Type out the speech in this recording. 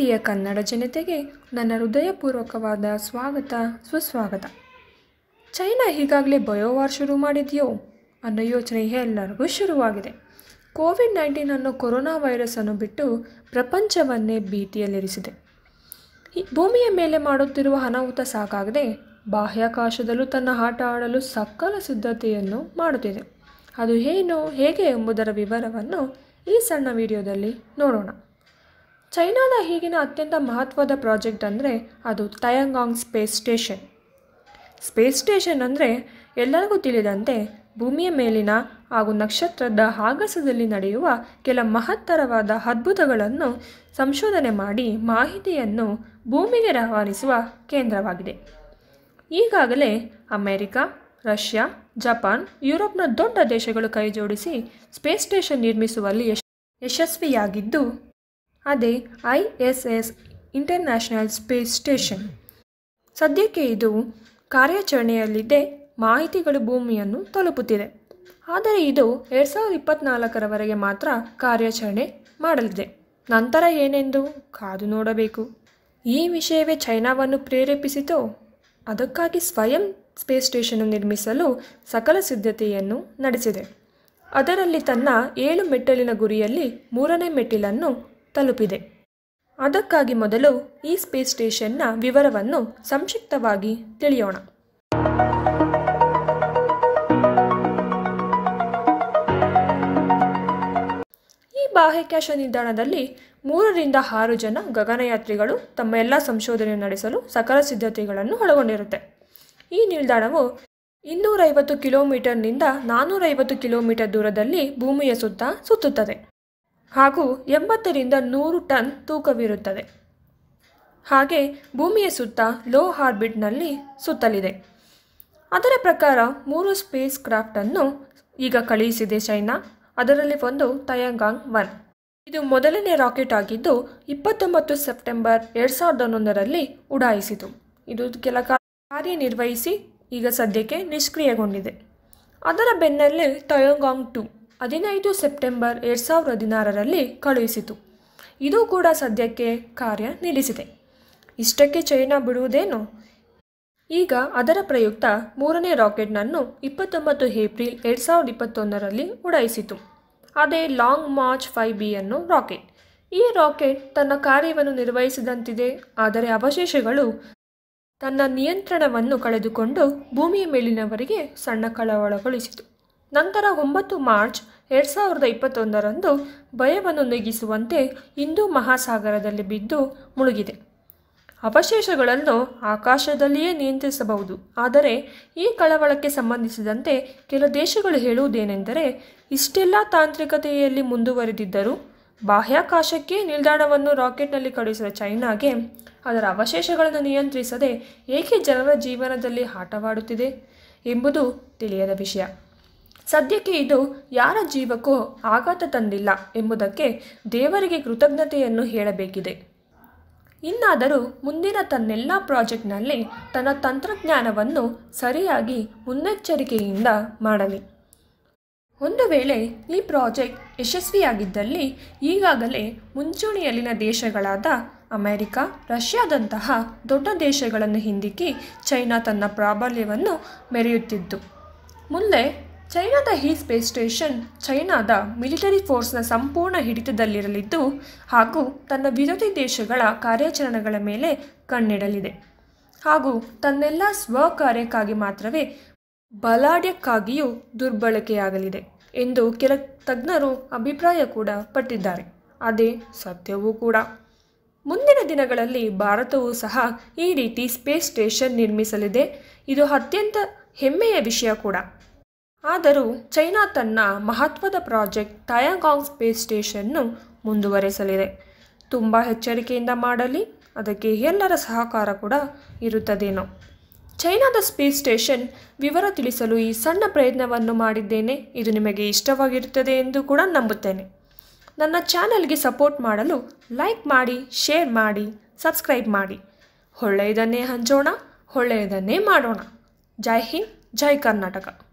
ಪ್ರೀತಿಯ ಕನ್ನಡ ಜನತೆಗೆ ನನ್ನ ಹೃದಯಪೂರ್ವಕವಾದ ಸ್ವಾಗತ ಸುಸ್ವಾಗತ ಚೈನಾ ಈಗಾಗಲೇ ಬಯೋವಾರ್ ಶುರು ಮಾಡಿದೆಯೋ ಅನ್ನೋ ಯೋಚನೆ ಎಲ್ಲರಿಗೂ ಶುರುವಾಗಿದೆ ಕೋವಿಡ್ ನೈನ್ಟೀನ್ ಅನ್ನೋ ಕೊರೋನಾ ವೈರಸ್ ಅನ್ನು ಬಿಟ್ಟು ಪ್ರಪಂಚವನ್ನೇ ಭೀತಿಯಲ್ಲಿರಿಸಿದೆ ಭೂಮಿಯ ಮೇಲೆ ಮಾಡುತ್ತಿರುವ ಅನಾಹುತ ಸಾಕಾಗದೆ ಬಾಹ್ಯಾಕಾಶದಲ್ಲೂ ತನ್ನ ಆಟ ಆಡಲು ಸಕಲ ಸಿದ್ಧತೆಯನ್ನು ಮಾಡುತ್ತಿದೆ ಅದು ಏನು ಹೇಗೆ ಎಂಬುದರ ವಿವರವನ್ನು ಈ ಸಣ್ಣ ವಿಡಿಯೋದಲ್ಲಿ ನೋಡೋಣ ಚೈನಾದ ಈಗಿನ ಅತ್ಯಂತ ಮಹತ್ವದ ಪ್ರಾಜೆಕ್ಟ್ ಅಂದರೆ ಅದು Tiangong space station space station ಅಂದರೆ ಎಲ್ಲರಿಗೂ ತಿಳಿದಂತೆ ಭೂಮಿಯ ಮೇಲಿನ ಹಾಗೂ ನಕ್ಷತ್ರದ ಆಗಸದಲ್ಲಿ ನಡೆಯುವ ಕೆಲ ಮಹತ್ತರವಾದ ಅದ್ಭುತಗಳನ್ನು ಸಂಶೋಧನೆ ಮಾಡಿ ಮಾಹಿತಿಯನ್ನು ಭೂಮಿಗೆ ರವಾನಿಸುವ ಕೇಂದ್ರವಾಗಿದೆ ಈಗಾಗಲೇ ಅಮೆರಿಕ ರಷ್ಯಾ ಜಪಾನ್ ಯುರೋಪ್ನ ದೊಡ್ಡ ದೇಶಗಳು ಕೈಜೋಡಿಸಿ ಸ್ಪೇಸ್ ಸ್ಟೇಷನ್ ನಿರ್ಮಿಸುವಲ್ಲಿ ಯಶಸ್ವಿಯಾಗಿದ್ದು ಅದೇ I S S international space station ಸದ್ಯಕ್ಕೆ ಇದು ಕಾರ್ಯಾಚರಣೆಯಲ್ಲಿದೆ ಮಾಹಿತಿಗಳು ಭೂಮಿಯನ್ನು ತಲುಪುತ್ತಿದೆ ಆದರೆ ಇದು ಎರಡು ಸಾವಿರದ ಇಪ್ಪತ್ನಾಲ್ಕರವರೆಗೆ ಮಾತ್ರ ಕಾರ್ಯಾಚರಣೆ ಮಾಡಲಿದೆ ನಂತರ ಏನೆಂದು ಕಾದು ನೋಡಬೇಕು ಈ ವಿಷಯವೇ ಚೈನಾವನ್ನು ಪ್ರೇರೇಪಿಸಿತೋ ಅದಕ್ಕಾಗಿ ಸ್ವಯಂ ಸ್ಪೇಸ್ ಸ್ಟೇಷನ್ನು ನಿರ್ಮಿಸಲು ಸಕಲ ಸಿದ್ಧತೆಯನ್ನು ನಡೆಸಿದೆ ಅದರಲ್ಲಿ ತನ್ನ ಏಳು ಮೆಟ್ಟಲಿನ ಗುರಿಯಲ್ಲಿ ಮೂರನೇ ಮೆಟ್ಟಿಲನ್ನು ತಲುಪಿದೆ ಅದಕ್ಕಾಗಿ ಮೊದಲು ಈ ಸ್ಪೇಸ್ ಸ್ಟೇಷನ್ನ ವಿವರವನ್ನು ಸಂಕ್ಷಿಪ್ತವಾಗಿ ತಿಳಿಯೋಣ ಈ ಬಾಹ್ಯಾಕಾಶ ನಿಲ್ದಾಣದಲ್ಲಿ ಮೂರರಿಂದ ಆರು ಜನ ಗಗನಯಾತ್ರಿಗಳು ತಮ್ಮ ಎಲ್ಲ ಸಂಶೋಧನೆ ನಡೆಸಲು ಸಕಲ ಸಿದ್ಧತೆಗಳನ್ನು ಒಳಗೊಂಡಿರುತ್ತೆ ಈ ನಿಲ್ದಾಣವು ಇನ್ನೂರೈವತ್ತು ಕಿಲೋಮೀಟರ್ನಿಂದ ನಾನ್ನೂರೈವತ್ತು ಕಿಲೋಮೀಟರ್ ದೂರದಲ್ಲಿ ಭೂಮಿಯ ಸುತ್ತ ಸುತ್ತುತ್ತದೆ ಹಾಗೂ ಎಂಬತ್ತರಿಂದ ನೂರು ಟನ್ ತೂಕವಿರುತ್ತದೆ ಹಾಗೆ ಭೂಮಿಯ ಸುತ್ತ ಲೋ ಹಾರ್ಬಿಟ್ನಲ್ಲಿ ಸುತ್ತಲಿದೆ ಅದರ ಪ್ರಕಾರ ಮೂರು ಸ್ಪೇಸ್ ಕ್ರಾಫ್ಟನ್ನು ಈಗ ಕಳುಹಿಸಿದೆ ಚೈನಾ ಅದರಲ್ಲಿ ಒಂದು ತಯಾಂಗಾಂಗ್ ಒನ್ ಇದು ಮೊದಲನೇ ರಾಕೆಟ್ ಆಗಿದ್ದು ಇಪ್ಪತ್ತೊಂಬತ್ತು ಸೆಪ್ಟೆಂಬರ್ ಎರಡು ಸಾವಿರದ ಹನ್ನೊಂದರಲ್ಲಿ ಉಡಾಯಿಸಿತು ಇದು ಕೆಲ ಕಾರ್ಯನಿರ್ವಹಿಸಿ ಈಗ ಸದ್ಯಕ್ಕೆ ನಿಷ್ಕ್ರಿಯಗೊಂಡಿದೆ ಅದರ ಬೆನ್ನಲ್ಲೇ ತಯೋಂಗಾಂಗ್ ಟು ಹದಿನೈದು ಸೆಪ್ಟೆಂಬರ್ ಎರಡು ಸಾವಿರದ ಹದಿನಾರರಲ್ಲಿ ಕಳುಹಿಸಿತು ಇದು ಕೂಡ ಸದ್ಯಕ್ಕೆ ಕಾರ್ಯ ನಿಲ್ಲಿಸಿದೆ ಇಷ್ಟಕ್ಕೆ ಚೈನಾ ಬಿಡುವುದೇನು ಈಗ ಅದರ ಪ್ರಯುಕ್ತ ಮೂರನೇ ರಾಕೆಟ್ನನ್ನು ಇಪ್ಪತ್ತೊಂಬತ್ತು ಏಪ್ರಿಲ್ ಎರಡು ಸಾವಿರದ ಇಪ್ಪತ್ತೊಂದರಲ್ಲಿ ಉಡಾಯಿಸಿತು ಅದೇ ಲಾಂಗ್ ಮಾರ್ಚ್ ಫೈ ಅನ್ನು ರಾಕೆಟ್ ಈ ರಾಕೆಟ್ ತನ್ನ ಕಾರ್ಯವನ್ನು ನಿರ್ವಹಿಸಿದಂತಿದೆ ಆದರೆ ಅವಶೇಷಗಳು ತನ್ನ ನಿಯಂತ್ರಣವನ್ನು ಕಳೆದುಕೊಂಡು ಭೂಮಿಯ ಮೇಲಿನವರಿಗೆ ಸಣ್ಣ ಕಳವಳಗೊಳಿಸಿತು ನಂತರ ಒಂಬತ್ತು ಮಾರ್ಚ್ ಎರಡು ಸಾವಿರದ ಇಪ್ಪತ್ತೊಂದರಂದು ಭಯವನ್ನು ನೀಗಿಸುವಂತೆ ಹಿಂದೂ ಮಹಾಸಾಗರದಲ್ಲಿ ಬಿದ್ದು ಮುಳುಗಿದೆ ಅವಶೇಷಗಳನ್ನು ಆಕಾಶದಲ್ಲಿಯೇ ನಿಯಂತ್ರಿಸಬಹುದು ಆದರೆ ಈ ಕಳವಳಕ್ಕೆ ಸಂಬಂಧಿಸಿದಂತೆ ಕೆಲ ದೇಶಗಳು ಹೇಳುವುದೇನೆಂದರೆ ಇಷ್ಟೆಲ್ಲ ತಾಂತ್ರಿಕತೆಯಲ್ಲಿ ಮುಂದುವರೆದಿದ್ದರೂ ಬಾಹ್ಯಾಕಾಶಕ್ಕೆ ನಿಲ್ದಾಣವನ್ನು ರಾಕೆಟ್ನಲ್ಲಿ ಕಳುಹಿಸಿದ ಚೈನಾಗೆ ಅದರ ಅವಶೇಷಗಳನ್ನು ನಿಯಂತ್ರಿಸದೆ ಏಕೆ ಜನರ ಜೀವನದಲ್ಲಿ ಆಟವಾಡುತ್ತಿದೆ ಎಂಬುದು ತಿಳಿಯದ ವಿಷಯ ಸದ್ಯಕ್ಕೆ ಇದು ಯಾರ ಜೀವಕ್ಕೂ ಆಘಾತ ತಂದಿಲ್ಲ ಎಂಬುದಕ್ಕೆ ದೇವರಿಗೆ ಕೃತಜ್ಞತೆಯನ್ನು ಹೇಳಬೇಕಿದೆ ಇನ್ನಾದರೂ ಮುಂದಿನ ತನ್ನೆಲ್ಲ ಪ್ರಾಜೆಕ್ಟ್ನಲ್ಲಿ ತನ್ನ ತಂತ್ರಜ್ಞಾನವನ್ನು ಸರಿಯಾಗಿ ಮುನ್ನೆಚ್ಚರಿಕೆಯಿಂದ ಮಾಡಲಿ ಒಂದು ವೇಳೆ ಈ ಪ್ರಾಜೆಕ್ಟ್ ಯಶಸ್ವಿಯಾಗಿದ್ದಲ್ಲಿ ಈಗಾಗಲೇ ಮುಂಚೂಣಿಯಲ್ಲಿನ ದೇಶಗಳಾದ ಅಮೆರಿಕ ರಷ್ಯಾದಂತಹ ದೊಡ್ಡ ದೇಶಗಳನ್ನು ಹಿಂದಿಕ್ಕಿ ಚೈನಾ ತನ್ನ ಪ್ರಾಬಲ್ಯವನ್ನು ಮೆರೆಯುತ್ತಿದ್ದು ಮುಂದೆ ಚೈನಾದ ಈ ಸ್ಪೇಸ್ ಸ್ಟೇಷನ್ ಚೈನಾದ ಮಿಲಿಟರಿ ಫೋರ್ಸ್ನ ಸಂಪೂರ್ಣ ಹಿಡಿತದಲ್ಲಿರಲಿದ್ದು ಹಾಗೂ ತನ್ನ ವಿರೋಧಿ ದೇಶಗಳ ಕಾರ್ಯಾಚರಣೆಗಳ ಮೇಲೆ ಕಣ್ಣಿಡಲಿದೆ ಹಾಗೂ ತನ್ನೆಲ್ಲ ಸ್ವಕಾರ್ಯಕ್ಕಾಗಿ ಮಾತ್ರವೇ ಬಲಾಢ್ಯಕ್ಕಾಗಿಯೂ ದುರ್ಬಳಕೆಯಾಗಲಿದೆ ಎಂದು ಕೆಲ ತಜ್ಞರು ಅಭಿಪ್ರಾಯ ಕೂಡ ಪಟ್ಟಿದ್ದಾರೆ ಅದೇ ಸತ್ಯವೂ ಕೂಡ ಮುಂದಿನ ದಿನಗಳಲ್ಲಿ ಭಾರತವೂ ಸಹ ಈ ರೀತಿ ಸ್ಪೇಸ್ ಸ್ಟೇಷನ್ ನಿರ್ಮಿಸಲಿದೆ ಇದು ಅತ್ಯಂತ ಹೆಮ್ಮೆಯ ವಿಷಯ ಕೂಡ ಆದರೂ ಚೈನಾ ತನ್ನ ಮಹತ್ವದ ಪ್ರಾಜೆಕ್ಟ್ ತಯಾಗಾಂಗ್ ಸ್ಪೇಸ್ ಸ್ಟೇಷನ್ನು ಮುಂದುವರೆಸಲಿದೆ ತುಂಬ ಎಚ್ಚರಿಕೆಯಿಂದ ಮಾಡಲಿ ಅದಕ್ಕೆ ಎಲ್ಲರ ಸಹಕಾರ ಕೂಡ ಇರುತ್ತದೇನೋ ಚೈನಾದ ಸ್ಪೇಸ್ ಸ್ಟೇಷನ್ ವಿವರ ತಿಳಿಸಲು ಈ ಸಣ್ಣ ಪ್ರಯತ್ನವನ್ನು ಮಾಡಿದ್ದೇನೆ ಇದು ನಿಮಗೆ ಇಷ್ಟವಾಗಿರುತ್ತದೆ ಎಂದು ಕೂಡ ನಂಬುತ್ತೇನೆ ನನ್ನ ಚಾನೆಲ್ಗೆ ಸಪೋರ್ಟ್ ಮಾಡಲು ಲೈಕ್ ಮಾಡಿ ಶೇರ್ ಮಾಡಿ ಸಬ್ಸ್ಕ್ರೈಬ್ ಮಾಡಿ ಒಳ್ಳೆಯದನ್ನೇ ಹಂಚೋಣ ಒಳ್ಳೆಯದನ್ನೇ ಮಾಡೋಣ ಜೈ ಹಿಂದ್ ಜೈ ಕರ್ನಾಟಕ